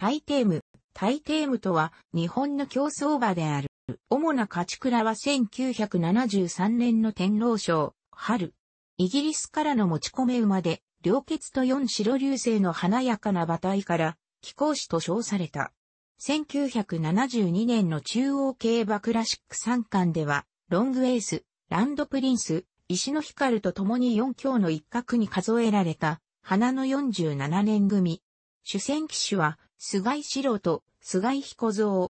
タイテーム。タイテームとは日本の競争馬である。主な勝ち倉は1973年の天皇賞、春。イギリスからの持ち込め馬で、両血と四白流星の華やかな馬体から、貴公子と称された。1972年の中央競馬クラシック三冠では、ロングエース、ランドプリンス、石の光と共に四強の一角に数えられた、花の47年組。主戦騎手は、菅井四郎と菅井彦蔵。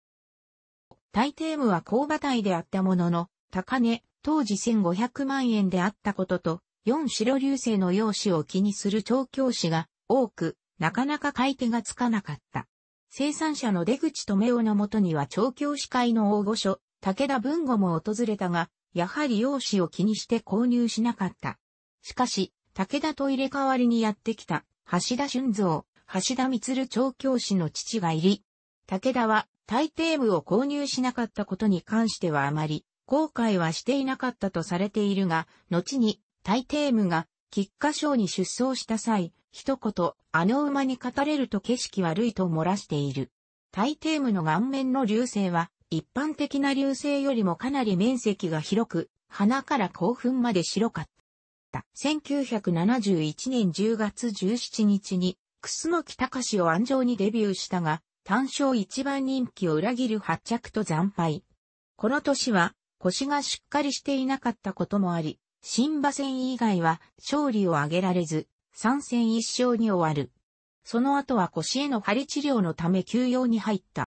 大抵無は工場体であったものの、高値、当時1500万円であったことと、四郎流星の用紙を気にする調教師が多く、なかなか買い手がつかなかった。生産者の出口め夫のもとには調教師会の大御所、武田文吾も訪れたが、やはり用紙を気にして購入しなかった。しかし、武田と入れ替わりにやってきた、橋田俊造、橋田光調教師の父が入り、武田は大抵部を購入しなかったことに関してはあまり後悔はしていなかったとされているが、後に大抵部が菊花賞に出走した際、一言、あの馬に語れると景色悪いと漏らしている。大抵部の顔面の流星は、一般的な流星よりもかなり面積が広く、鼻から興奮まで白かった。1971年10月17日に楠木隆を安城にデビューしたが、単勝一番人気を裏切る発着と惨敗。この年は、腰がしっかりしていなかったこともあり、新馬戦以外は勝利を挙げられず、参戦一勝に終わる。その後は腰への針治療のため休養に入った。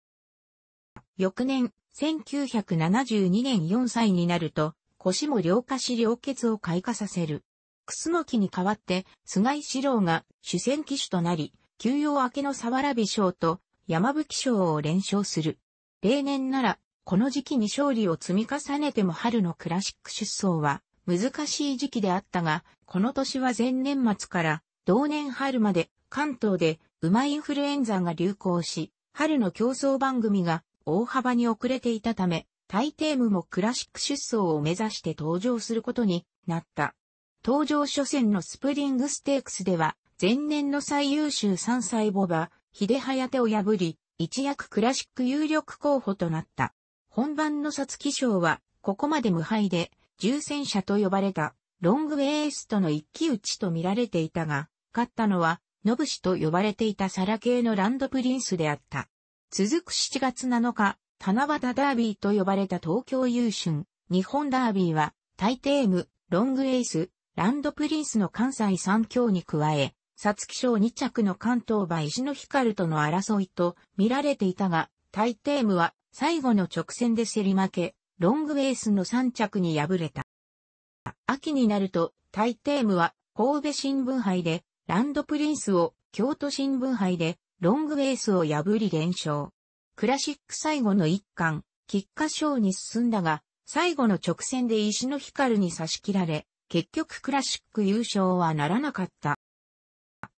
翌年、1972年4歳になると、腰も良化し良血を開花させる。楠木に代わって、菅井四郎が主戦騎手となり、休養明けの沢良美賞と山吹賞を連勝する。例年なら、この時期に勝利を積み重ねても春のクラシック出走は難しい時期であったが、この年は前年末から同年春まで関東で馬インフルエンザが流行し、春の競争番組が大幅に遅れていたため、大テームもクラシック出走を目指して登場することになった。登場初戦のスプリングステークスでは、前年の最優秀3歳ボバ、秀テを破り、一躍クラシック有力候補となった。本番の皐月賞は、ここまで無敗で、重戦車と呼ばれた、ロングエースとの一騎打ちと見られていたが、勝ったのは、ノブシと呼ばれていたサラ系のランドプリンスであった。続く7月7日、七夕ダービーと呼ばれた東京優春、日本ダービーは、大ーム、ロングエース、ランドプリンスの関西三強に加え、サツキ賞二着の関東馬石の光との争いと見られていたが、タイテームは最後の直線で競り負け、ロングエースの三着に敗れた。秋になると、タイテームは神戸新聞杯で、ランドプリンスを京都新聞杯で、ロングエースを破り連勝。クラシック最後の一巻、菊花賞に進んだが、最後の直線で石の光に差し切られ、結局クラシック優勝はならなかった。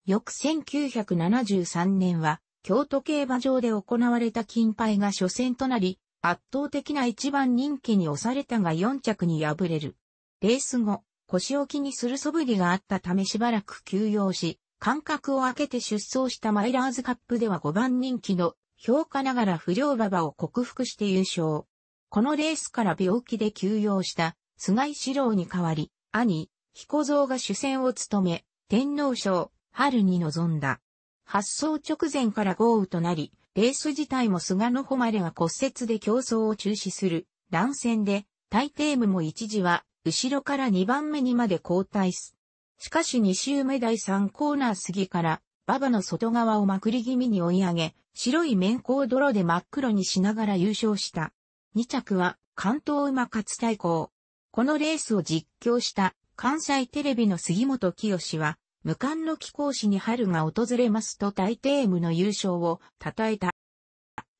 翌1973年は、京都競馬場で行われた金杯が初戦となり、圧倒的な一番人気に押されたが4着に敗れる。レース後、腰置きにする素振りがあったためしばらく休養し、間隔を空けて出走したマイラーズカップでは5番人気の評価ながら不良馬場を克服して優勝。このレースから病気で休養した菅井志郎に代わり、兄、彦蔵が主戦を務め、天皇賞、春に臨んだ。発走直前から豪雨となり、レース自体も菅野誉が骨折で競争を中止する乱戦で、大ームも一時は、後ろから2番目にまで交代す。しかし2周目第3コーナー過ぎから、馬場の外側をまくり気味に追い上げ、白い面を泥で真っ黒にしながら優勝した。2着は、関東馬勝対抗。このレースを実況した関西テレビの杉本清は、無冠の貴公子に春が訪れますと大帝夢の優勝を称えた。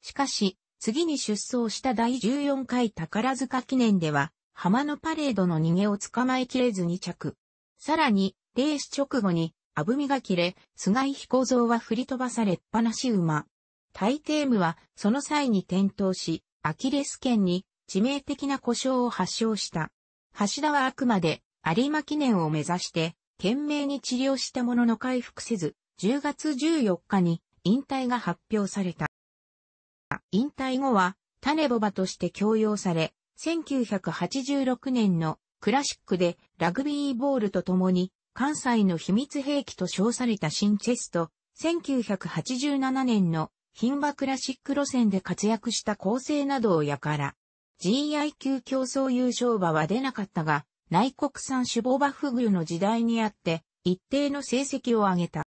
しかし、次に出走した第14回宝塚記念では、浜のパレードの逃げを捕まえきれずに着。さらに、レース直後に、あぶみが切れ、菅井彦蔵は振り飛ばされっぱなし馬。大帝夢は、その際に転倒し、アキレス腱に致命的な故障を発症した。橋田はあくまで有馬記念を目指して、懸命に治療したものの回復せず、10月14日に引退が発表された。引退後は、種ボバとして強要され、1986年のクラシックでラグビーボールと共に関西の秘密兵器と称された新チェスト、1987年の牝馬クラシック路線で活躍した構成などをやから、GI 級競争優勝馬は出なかったが、内国産種ボバフグの時代にあって、一定の成績を上げた。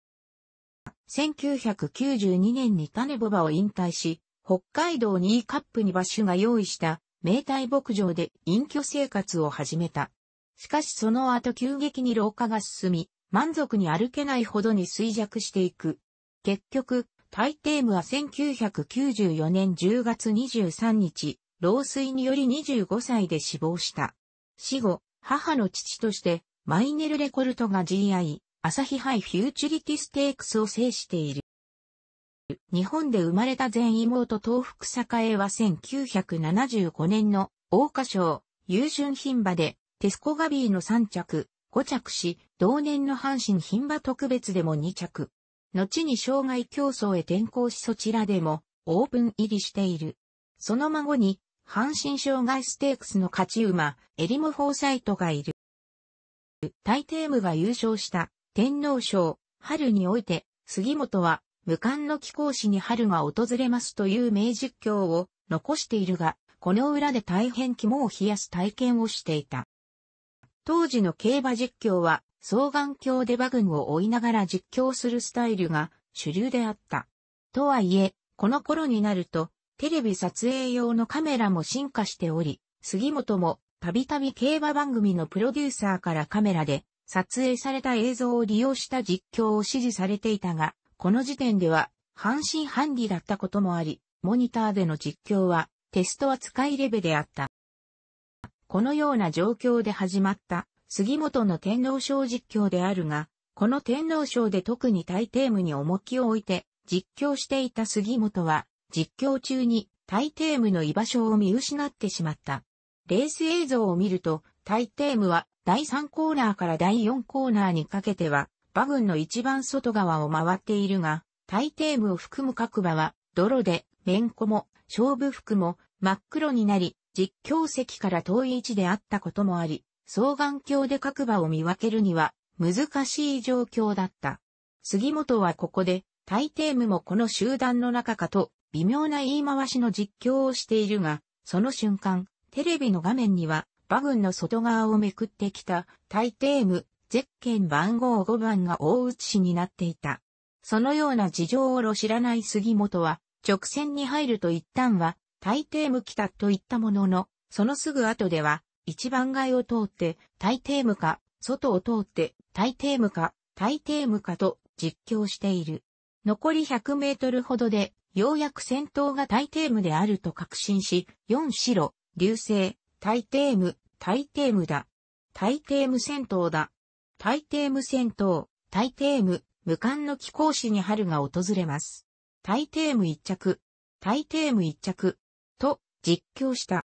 1992年に種ボバを引退し、北海道に E カップに馬種が用意した、明太牧場で隠居生活を始めた。しかしその後急激に老化が進み、満足に歩けないほどに衰弱していく。結局、タイテームは1994年10月23日、老衰により25歳で死亡した。死後、母の父として、マイネル・レコルトが GI、朝日杯フューチュリティステークスを制している。日本で生まれた全妹東福栄は1975年の桜花賞、優春品馬で、テスコガビーの3着、5着し、同年の阪神品馬特別でも2着。後に障害競争へ転向しそちらでも、オープン入りしている。その孫に、阪神障害ステークスの勝ち馬、エリム・フォーサイトがいる。大帝ムが優勝した天皇賞、春において、杉本は、無冠の貴公子に春が訪れますという名実況を残しているが、この裏で大変肝を冷やす体験をしていた。当時の競馬実況は、双眼鏡で馬群を追いながら実況するスタイルが主流であった。とはいえ、この頃になると、テレビ撮影用のカメラも進化しており、杉本もたびたび競馬番組のプロデューサーからカメラで撮影された映像を利用した実況を指示されていたが、この時点では半信半疑だったこともあり、モニターでの実況はテスト扱いレベルであった。このような状況で始まった杉本の天皇賞実況であるが、この天皇賞で特に大テームに重きを置いて実況していた杉本は実況中にタイテームの居場所を見失ってしまった。レース映像を見ると、タイテームは第3コーナーから第4コーナーにかけては、馬群の一番外側を回っているが、タイテームを含む各馬は、泥で、面ンコも、勝負服も、真っ黒になり、実況席から遠い位置であったこともあり、双眼鏡で各馬を見分けるには、難しい状況だった。杉本はここで、タイテームもこの集団の中かと微妙な言い回しの実況をしているが、その瞬間、テレビの画面には、バグンの外側をめくってきた、タイテーム、ゼッケン番号5番が大写しになっていた。そのような事情を知らない杉本は、直線に入ると一旦は、大ー無来たと言ったものの、そのすぐ後では、一番街を通って、大ー無か、外を通って、大ー無か、大ー無かと実況している。残り100メートルほどで、ようやく戦闘が大ームであると確信し、四白、流星、大ーム、大ームだ。大ーム戦闘だ。大ーム戦闘、大ーム、無冠の貴公子に春が訪れます。大ーム一着、大ーム一着、と実況した。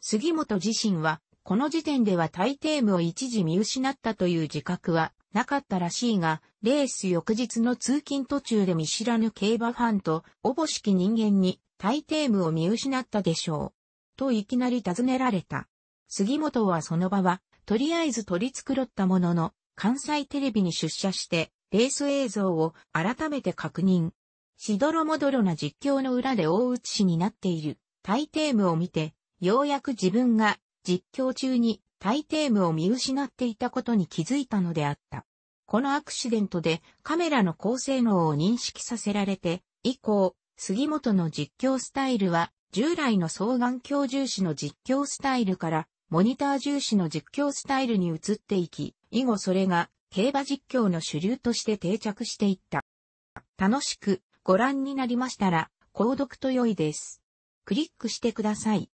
杉本自身は、この時点では大ームを一時見失ったという自覚はなかったらしいが、レース翌日の通勤途中で見知らぬ競馬ファンと、おぼしき人間に、タイテームを見失ったでしょう。といきなり尋ねられた。杉本はその場は、とりあえず取り繕ったものの、関西テレビに出社して、レース映像を改めて確認。しどろもどろな実況の裏で大写しになっている、タイテームを見て、ようやく自分が実況中にタイテームを見失っていたことに気づいたのであった。このアクシデントでカメラの高性能を認識させられて、以降、杉本の実況スタイルは、従来の双眼鏡重視の実況スタイルから、モニター重視の実況スタイルに移っていき、以後それが競馬実況の主流として定着していった。楽しくご覧になりましたら、購読と良いです。クリックしてください。